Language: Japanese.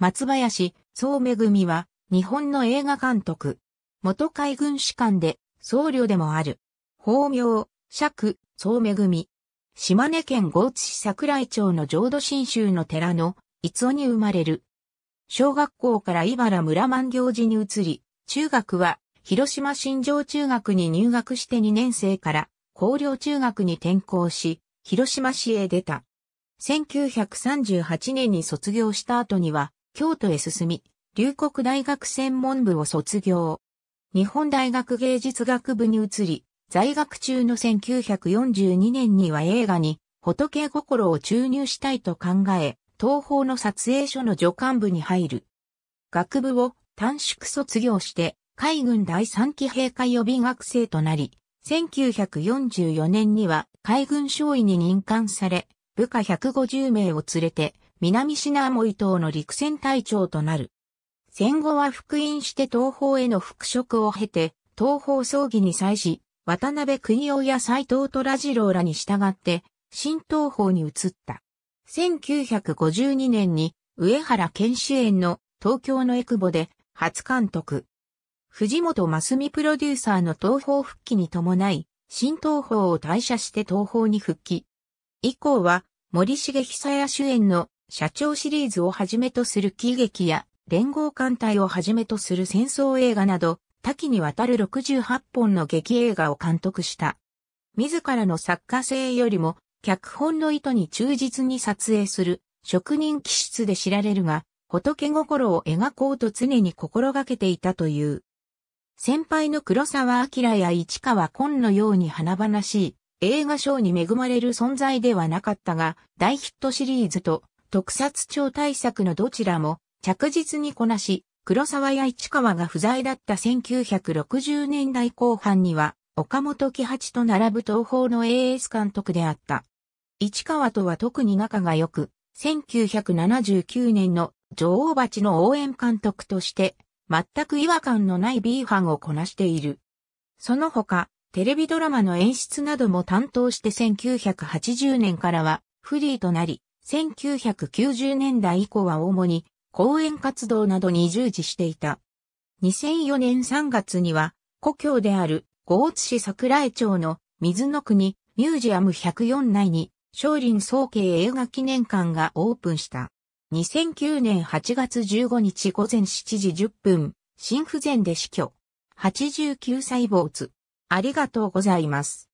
松林、総恵は、日本の映画監督。元海軍士官で、僧侶でもある。法名、釈、総恵。島根県豪津市桜井町の浄土真宗の寺の、伊藤に生まれる。小学校から茨村万行寺に移り、中学は、広島新城中学に入学して2年生から、高陵中学に転校し、広島市へ出た。1938年に卒業した後には、京都へ進み、龍谷大学専門部を卒業。日本大学芸術学部に移り、在学中の1942年には映画に仏心を注入したいと考え、東方の撮影所の助監部に入る。学部を短縮卒業して、海軍第3期兵科予備学生となり、1944年には海軍少尉に任官され、部下150名を連れて、南シナーモイ島の陸戦隊長となる。戦後は復員して東方への復職を経て、東方葬儀に際し、渡辺国夫や斎藤虎次郎らに従って、新東方に移った。1952年に、上原健主演の東京のエクボで初監督。藤本真美プロデューサーの東方復帰に伴い、新東方を退社して東方に復帰。以降は、森重久也主演の社長シリーズをはじめとする喜劇や連合艦隊をはじめとする戦争映画など、多岐にわたる68本の劇映画を監督した。自らの作家性よりも、脚本の意図に忠実に撮影する、職人気質で知られるが、仏心を描こうと常に心がけていたという。先輩の黒沢明や市川紺のように華々しい映画賞に恵まれる存在ではなかったが、大ヒットシリーズと特撮超大作のどちらも着実にこなし、黒沢や市川が不在だった1960年代後半には、岡本喜八と並ぶ東方の AS 監督であった。市川とは特に仲が良く、1979年の女王蜂の応援監督として、全く違和感のない B 班をこなしている。その他、テレビドラマの演出なども担当して1980年からはフリーとなり、1990年代以降は主に講演活動などに従事していた。2004年3月には、故郷である五津市桜江町の水の国ミュージアム104内に少林総慶映画記念館がオープンした。2009年8月15日午前7時10分、心不全で死去。89歳坊主。ありがとうございます。